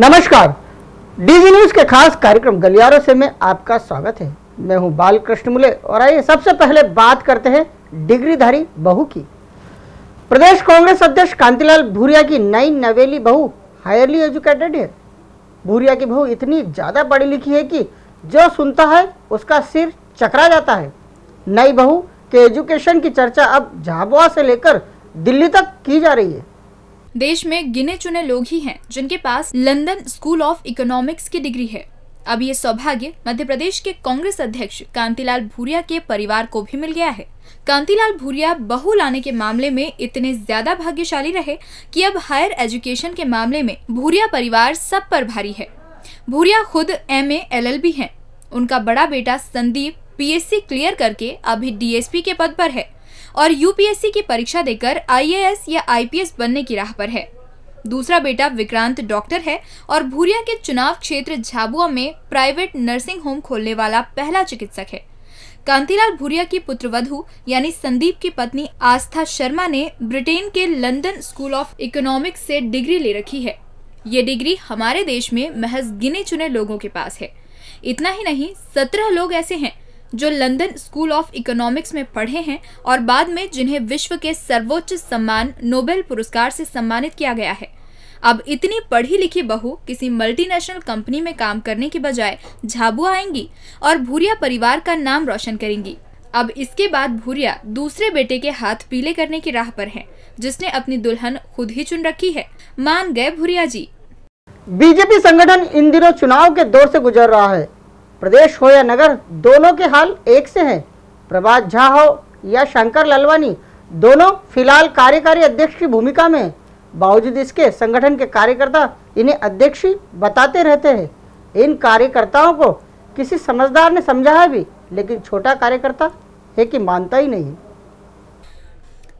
नमस्कार DG news के खास कार्यक्रम गलियारों से में आपका स्वागत है मैं हूं बालकृष्ण मुले और आइए सबसे पहले बात करते हैं डिग्रीधारी बहू की प्रदेश कांग्रेस अध्यक्ष कांतिलाल भूरिया की नई नवेली बहू हायरली एजुकेटेड है भूरिया की बहू इतनी ज़्यादा पढ़ी लिखी है कि जो सुनता है उसका सिर चकरा जाता है नई बहू के एजुकेशन की चर्चा अब झाबुआ से लेकर दिल्ली तक की जा रही है देश में गिने चुने लोग ही हैं जिनके पास लंदन स्कूल ऑफ इकोनॉमिक्स की डिग्री है अब ये सौभाग्य मध्य प्रदेश के कांग्रेस अध्यक्ष कांतिलाल भूरिया के परिवार को भी मिल गया है कांतिलाल भूरिया बहु लाने के मामले में इतने ज्यादा भाग्यशाली रहे कि अब हायर एजुकेशन के मामले में भूरिया परिवार सब पर भारी है भूरिया खुद एम एलएलबी हैं उनका बड़ा बेटा संदीप पीएससी क्लियर करके अभी डीएसपी के पद पर है और यूपीएससी की परीक्षा देकर आईएएस या आईपीएस बनने की राह पर है दूसरा बेटा विक्रांत डॉक्टर है और भूरिया के चुनाव क्षेत्र झाबुआ में प्राइवेट नर्सिंग होम खोलने वाला पहला चिकित्सक है कांतिलाल भूरिया की पुत्रवधु यानी संदीप की पत्नी आस्था शर्मा ने ब्रिटेन के लंदन स्कूल ऑफ इकोनॉमिक्स से डिग्री ले रखी है ये डिग्री हमारे देश में महज गिने चुने लोगों के पास है इतना ही नहीं सत्रह लोग ऐसे हैं जो लंदन स्कूल ऑफ इकोनॉमिक्स में पढ़े हैं और बाद में जिन्हें विश्व के सर्वोच्च सम्मान नोबेल पुरस्कार से सम्मानित किया गया है अब इतनी पढ़ी लिखी बहू किसी मल्टीनेशनल कंपनी में काम करने के बजाय झाबुआ आएंगी और भूरिया परिवार का नाम रोशन करेंगी अब इसके बाद भूरिया दूसरे बेटे के हाथ पीले करने की राह पर हैं, जिसने अपनी दुल्हन खुद ही चुन रखी है मान गए भूरिया जी बीजेपी संगठन इन दिनों चुनाव के दौर से गुजर रहा है प्रदेश हो या नगर दोनों के हाल एक से हैं प्रभात झा हो या शंकर ललवानी दोनों फिलहाल कार्यकारी अध्यक्ष की भूमिका में बावजूद इसके संगठन के कार्यकर्ता इन्हें अध्यक्ष बताते रहते हैं इन कार्यकर्ताओं को किसी समझदार ने समझाया भी लेकिन छोटा कार्यकर्ता है कि मानता ही नहीं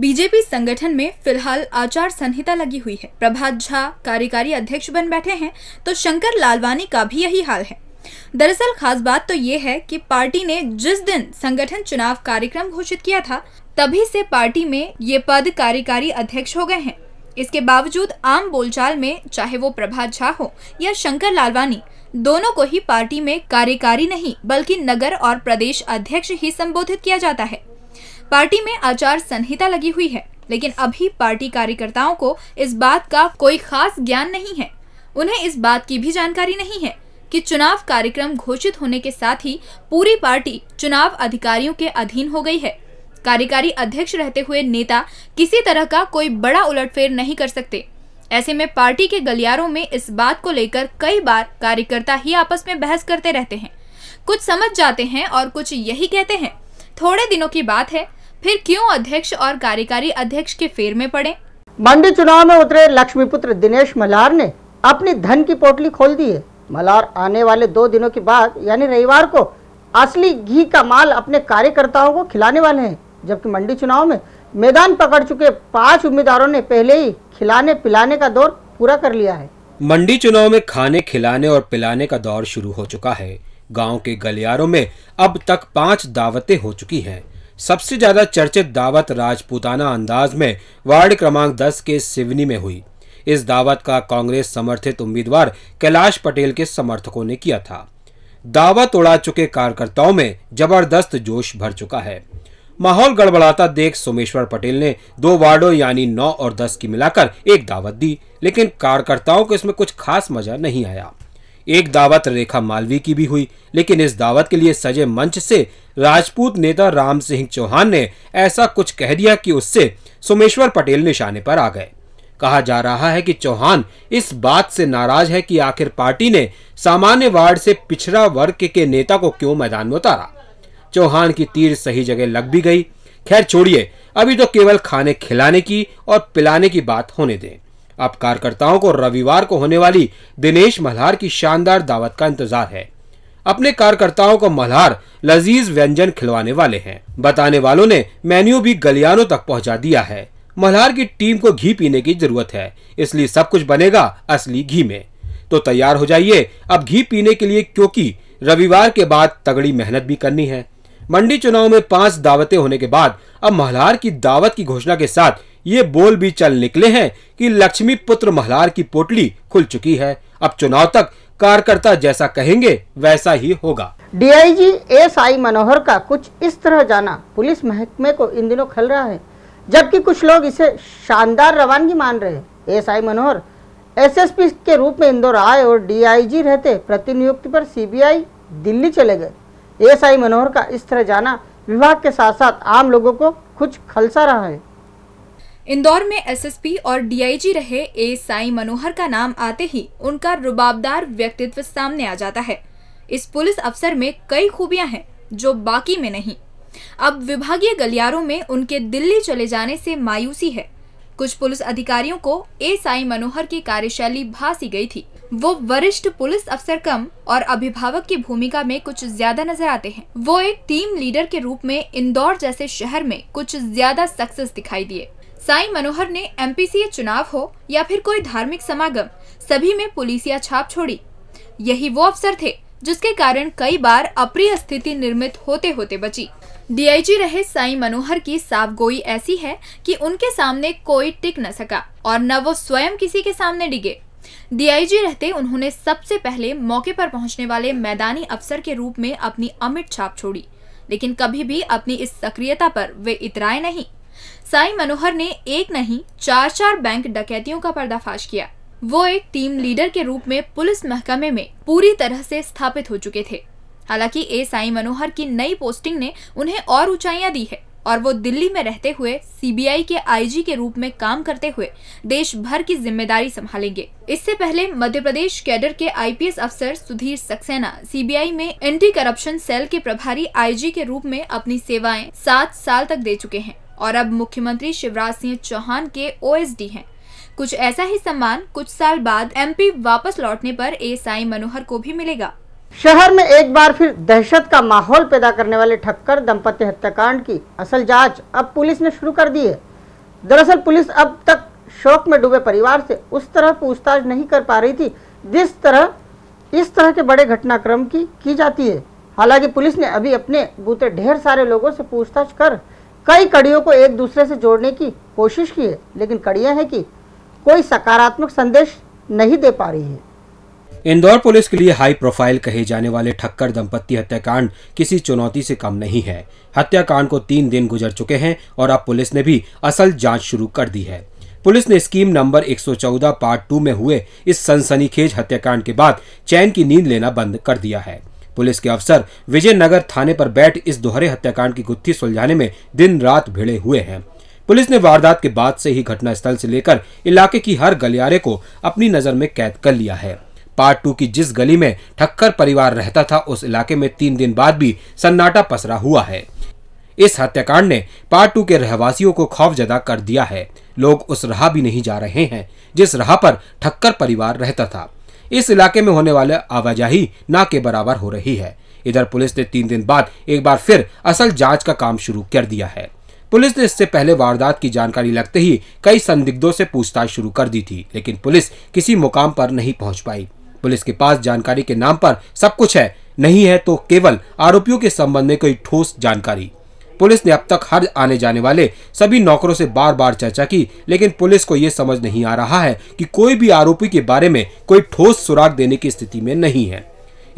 बीजेपी संगठन में फिलहाल आचार संहिता लगी हुई है प्रभात झा कार्यकारी अध्यक्ष बन बैठे हैं तो शंकर लालवानी का भी यही हाल है दरअसल खास बात तो ये है कि पार्टी ने जिस दिन संगठन चुनाव कार्यक्रम घोषित किया था तभी से पार्टी में ये पद कार्यकारी अध्यक्ष हो गए हैं इसके बावजूद आम बोलचाल में चाहे वो प्रभात झा हो या शंकर लालवानी दोनों को ही पार्टी में कार्यकारी नहीं बल्कि नगर और प्रदेश अध्यक्ष ही संबोधित किया जाता है पार्टी में आचार संहिता लगी हुई है लेकिन अभी पार्टी कार्यकर्ताओं को इस बात का कोई खास ज्ञान नहीं है उन्हें इस बात की भी जानकारी नहीं है कि चुनाव कार्यक्रम घोषित होने के साथ ही पूरी पार्टी चुनाव अधिकारियों के अधीन हो गई है कार्यकारी अध्यक्ष रहते हुए नेता किसी तरह का कोई बड़ा उलटफेर नहीं कर सकते ऐसे में पार्टी के गलियारों में इस बात को लेकर कई बार कार्यकर्ता ही आपस में बहस करते रहते हैं कुछ समझ जाते हैं और कुछ यही कहते हैं थोड़े दिनों की बात है फिर क्यों अध्यक्ष और कार्यकारी अध्यक्ष के फेर में पड़े मंडी चुनाव में उतरे लक्ष्मीपुत्र दिनेश मलार ने अपनी धन की पोटली खोल दी है मलार आने वाले दो दिनों के बाद यानी रविवार को असली घी का माल अपने कार्यकर्ताओं को खिलाने वाले हैं जबकि मंडी चुनाव में मैदान पकड़ चुके पांच उम्मीदवारों ने पहले ही खिलाने पिलाने का दौर पूरा कर लिया है मंडी चुनाव में खाने खिलाने और पिलाने का दौर शुरू हो चुका है गांव के गलियारों में अब तक पांच दावतें हो चुकी हैं सबसे ज्यादा चर्चित दावत राजपूताना अंदाज में वार्ड क्रमांक 10 के सिवनी में हुई इस दावत का कांग्रेस समर्थित उम्मीदवार कैलाश पटेल के समर्थकों ने किया था दावत उड़ा चुके कार्यकर्ताओं में जबरदस्त जोश भर चुका है माहौल गड़बड़ाता देख सोमेश्वर पटेल ने दो वार्डों यानी नौ और दस की मिलाकर एक दावत दी लेकिन कार्यकर्ताओं को इसमें कुछ खास मजा नहीं आया एक दावत रेखा मालवी की भी हुई लेकिन इस दावत के लिए सजे मंच से राजपूत नेता राम सिंह चौहान ने ऐसा कुछ कह दिया कि उससे सोमेश्वर पटेल निशाने पर आ गए कहा जा रहा है कि चौहान इस बात से नाराज है कि आखिर पार्टी ने सामान्य वार्ड से पिछड़ा वर्ग के नेता को क्यों मैदान में उतारा चौहान की तीर सही जगह लग भी गई खैर छोड़िए अभी तो केवल खाने खिलाने की और पिलाने की बात होने दें अब कार्यकर्ताओं को रविवार को होने वाली दिनेश मल्हार की शानदार दावत का इंतजार है अपने कार्यकर्ताओं को मल्हार लजीज व्यंजन खिलवाने वाले हैं बताने वालों ने मेन्यू भी गलियानों तक पहुंचा दिया है मल्हार की टीम को घी पीने की जरूरत है इसलिए सब कुछ बनेगा असली घी में तो तैयार हो जाइए अब घी पीने के लिए क्योंकि रविवार के बाद तगड़ी मेहनत भी करनी है मंडी चुनाव में पांच दावतें होने के बाद अब मल्हार की दावत की घोषणा के साथ ये बोल भी चल निकले हैं कि लक्ष्मी पुत्र मल्हार की पोटली खुल चुकी है अब चुनाव तक कार्यकर्ता जैसा कहेंगे वैसा ही होगा डीआईजी एसआई मनोहर का कुछ इस तरह जाना पुलिस महकमे को इन दिनों खल रहा है जबकि कुछ लोग इसे शानदार रवानगी मान रहे एस आई मनोहर एसएसपी के रूप में इंदौर आए और डीआईजी रहते प्रतिनियुक्ति पर सीबीआई दिल्ली चले गए एसआई मनोहर का इस तरह जाना विभाग के साथ साथ आम लोगों को कुछ खलसा रहा है इंदौर में एसएसपी और डीआईजी रहे ए साई मनोहर का नाम आते ही उनका रुबाबदार व्यक्तित्व सामने आ जाता है इस पुलिस अफसर में कई खूबियां हैं जो बाकी में नहीं अब विभागीय गलियारों में उनके दिल्ली चले जाने से मायूसी है कुछ पुलिस अधिकारियों को ए साई मनोहर की कार्यशैली भासी गई थी वो वरिष्ठ पुलिस अफसर कम और अभिभावक की भूमिका में कुछ ज्यादा नजर आते हैं वो एक टीम लीडर के रूप में इंदौर जैसे शहर में कुछ ज्यादा सक्सेस दिखाई दिए साई मनोहर ने एम चुनाव हो या फिर कोई धार्मिक समागम सभी में पुलिसिया छाप छोड़ी यही वो अफसर थे जिसके कारण कई बार अप्रिय स्थिति निर्मित होते होते बची डीआईजी रहे साई मनोहर की साफ गोई ऐसी है कि उनके सामने कोई टिक न सका और न वो स्वयं किसी के सामने डिगे डीआईजी रहते उन्होंने सबसे पहले मौके पर पहुंचने वाले मैदानी अफसर के रूप में अपनी अमिट छाप छोड़ी लेकिन कभी भी अपनी इस सक्रियता पर वे इतराए नहीं साई मनोहर ने एक नहीं चार चार बैंक डकैतियों का पर्दाफाश किया वो एक टीम लीडर के रूप में पुलिस महकमे में पूरी तरह से स्थापित हो चुके थे हालांकि ए साई मनोहर की नई पोस्टिंग ने उन्हें और ऊंचाइयां दी है और वो दिल्ली में रहते हुए सीबीआई के आईजी के रूप में काम करते हुए देश भर की जिम्मेदारी संभालेंगे इससे पहले मध्य प्रदेश कैडर के आईपीएस अफसर सुधीर सक्सेना सीबीआई में एंटी करप्शन सेल के प्रभारी आईजी के रूप में अपनी सेवाएं सात साल तक दे चुके हैं और अब मुख्यमंत्री शिवराज सिंह चौहान के ओ हैं कुछ ऐसा ही सम्मान कुछ साल बाद एमपी वापस लौटने पर ए साई मनोहर को भी मिलेगा शहर में एक बार फिर दहशत का माहौल पैदा करने वाले ठक्कर दंपति हत्याकांड की असल जांच अब पुलिस ने शुरू कर दी है दरअसल पुलिस अब तक शौक में डूबे परिवार से उस तरह पूछताछ नहीं कर पा रही थी जिस तरह इस तरह के बड़े घटनाक्रम की की जाती है हालांकि पुलिस ने अभी अपने बूते ढेर सारे लोगों से पूछताछ कर कई कड़ियों को एक दूसरे से जोड़ने की कोशिश की है लेकिन कड़ियाँ हैं कि कोई सकारात्मक संदेश नहीं दे पा रही है इंदौर पुलिस के लिए हाई प्रोफाइल कहे जाने वाले ठक्कर दंपत्ति हत्याकांड किसी चुनौती से कम नहीं है हत्याकांड को तीन दिन गुजर चुके हैं और अब पुलिस ने भी असल जांच शुरू कर दी है पुलिस ने स्कीम नंबर 114 पार्ट टू में हुए इस सनसनीखेज हत्याकांड के बाद चैन की नींद लेना बंद कर दिया है पुलिस के अफसर विजयनगर थाने पर बैठ इस दोहरे हत्याकांड की गुत्थी सुलझाने में दिन रात भिड़े हुए हैं पुलिस ने वारदात के बाद से ही घटनास्थल से लेकर इलाके की हर गलियारे को अपनी नजर में कैद कर लिया है पार्ट टू की जिस गली में ठक्कर परिवार रहता था उस इलाके में तीन दिन बाद भी सन्नाटा पसरा हुआ है इस हत्याकांड ने पार्ट टू के रहवासियों को खौफ जदा कर दिया है लोग उस राह भी नहीं जा रहे हैं जिस राह पर ठक्कर परिवार रहता था इस इलाके में होने वाले आवाजाही ना के बराबर हो रही है इधर पुलिस ने तीन दिन बाद एक बार फिर असल जांच का काम शुरू कर दिया है पुलिस ने इससे पहले वारदात की जानकारी लगते ही कई संदिग्धों से पूछताछ शुरू कर दी थी लेकिन पुलिस किसी मुकाम पर नहीं पहुंच पाई पुलिस के पास जानकारी के नाम पर सब कुछ है नहीं है तो केवल आरोपियों के संबंध में कोई ठोस जानकारी पुलिस ने अब तक हर आने जाने वाले सभी नौकरों से बार बार चर्चा की लेकिन पुलिस को ये समझ नहीं आ रहा है कि कोई भी आरोपी के बारे में कोई ठोस सुराग देने की स्थिति में नहीं है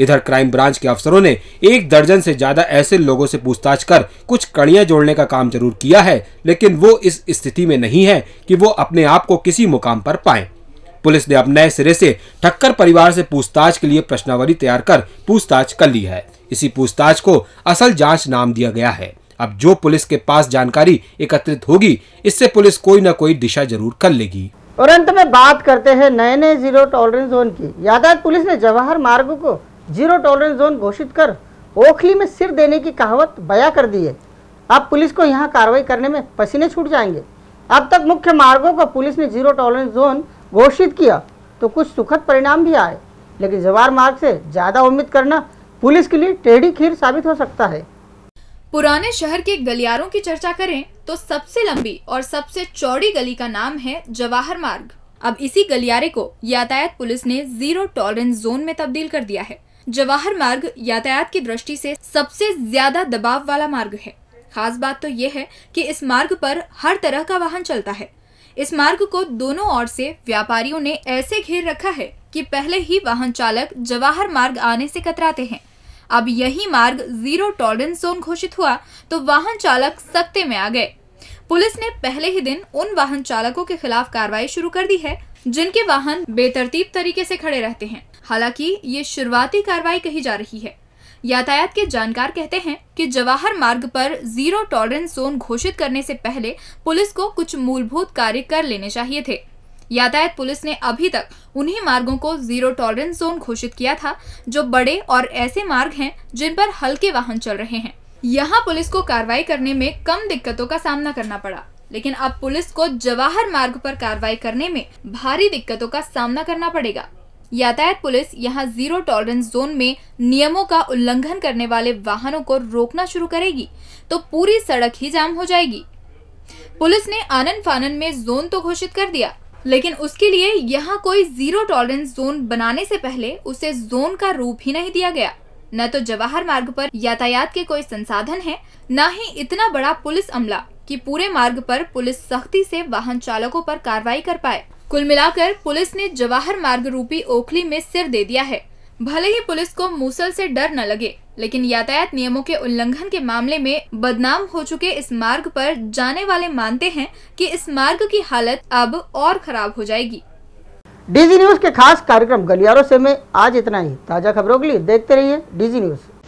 इधर क्राइम ब्रांच के अफसरों ने एक दर्जन से ज्यादा ऐसे लोगों से पूछताछ कर कुछ कड़ियां जोड़ने का काम जरूर किया है लेकिन वो इस स्थिति में नहीं है कि वो अपने आप को किसी मुकाम पर पाएं। पुलिस ने अब नए सिरे से ठक्कर परिवार से पूछताछ के लिए प्रश्नावली तैयार कर पूछताछ कर ली है इसी पूछताछ को असल जांच नाम दिया गया है अब जो पुलिस के पास जानकारी एकत्रित होगी इससे पुलिस कोई न कोई दिशा जरूर कर लेगी और अंत में बात करते हैं नए नए जीरो टॉलरेंस जोन की यातायात पुलिस ने जवाहर मार्ग को जीरो टॉलरेंस जोन घोषित कर ओखली में सिर देने की कहावत बया कर दी है अब पुलिस को यहाँ कार्रवाई करने में पसीने छूट जाएंगे अब तक मुख्य मार्गों को पुलिस ने जीरो टॉलरेंस जोन घोषित किया तो कुछ सुखद परिणाम भी आए लेकिन जवार मार्ग से ज़्यादा उम्मीद करना पुलिस के लिए टेढ़ी खीर साबित हो सकता है पुराने शहर के गलियारों की चर्चा करें तो सबसे लंबी और सबसे चौड़ी गली का नाम है जवाहर मार्ग अब इसी गलियारे को यातायात पुलिस ने जीरो टॉलरेंस जोन में तब्दील कर दिया है जवाहर मार्ग यातायात की दृष्टि से सबसे ज्यादा दबाव वाला मार्ग है खास बात तो ये है कि इस मार्ग पर हर तरह का वाहन चलता है इस मार्ग को दोनों ओर से व्यापारियों ने ऐसे घेर रखा है कि पहले ही वाहन चालक जवाहर मार्ग आने से कतराते हैं अब यही मार्ग जीरो टॉलरेंस जोन घोषित हुआ तो वाहन चालक सख्ते में आ गए पुलिस ने पहले ही दिन उन वाहन चालकों के खिलाफ कार्रवाई शुरू कर दी है जिनके वाहन बेतरतीब तरीके से खड़े रहते हैं हालांकि ये शुरुआती कार्रवाई कही जा रही है यातायात के जानकार कहते हैं कि जवाहर मार्ग पर जीरो टॉलरेंस जोन घोषित करने से पहले पुलिस को कुछ मूलभूत कार्य कर लेने चाहिए थे यातायात पुलिस ने अभी तक उन्हीं मार्गों को जीरो टॉलरेंस जोन घोषित किया था जो बड़े और ऐसे मार्ग हैं जिन पर हल्के वाहन चल रहे हैं यहाँ पुलिस को कार्रवाई करने में कम दिक्कतों का सामना करना पड़ा लेकिन अब पुलिस को जवाहर मार्ग पर कार्रवाई करने में भारी दिक्कतों का सामना करना पड़ेगा यातायात पुलिस यहां जीरो टॉलरेंस जोन में नियमों का उल्लंघन करने वाले वाहनों को रोकना शुरू करेगी तो पूरी सड़क ही जाम हो जाएगी पुलिस ने आनंद फानन में जोन तो घोषित कर दिया लेकिन उसके लिए यहाँ कोई जीरो टॉलरेंस जोन बनाने से पहले उसे जोन का रूप ही नहीं दिया गया न तो जवाहर मार्ग पर यातायात के कोई संसाधन है न ही इतना बड़ा पुलिस अमला कि पूरे मार्ग पर पुलिस सख्ती से वाहन चालकों पर कार्रवाई कर पाए कुल मिलाकर पुलिस ने जवाहर मार्ग रूपी ओखली में सिर दे दिया है भले ही पुलिस को मूसल से डर न लगे लेकिन यातायात नियमों के उल्लंघन के मामले में बदनाम हो चुके इस मार्ग पर जाने वाले मानते हैं कि इस मार्ग की हालत अब और खराब हो जाएगी डीजी न्यूज के खास कार्यक्रम गलियारों से में आज इतना ही ताजा खबरों के लिए देखते रहिए डीजी न्यूज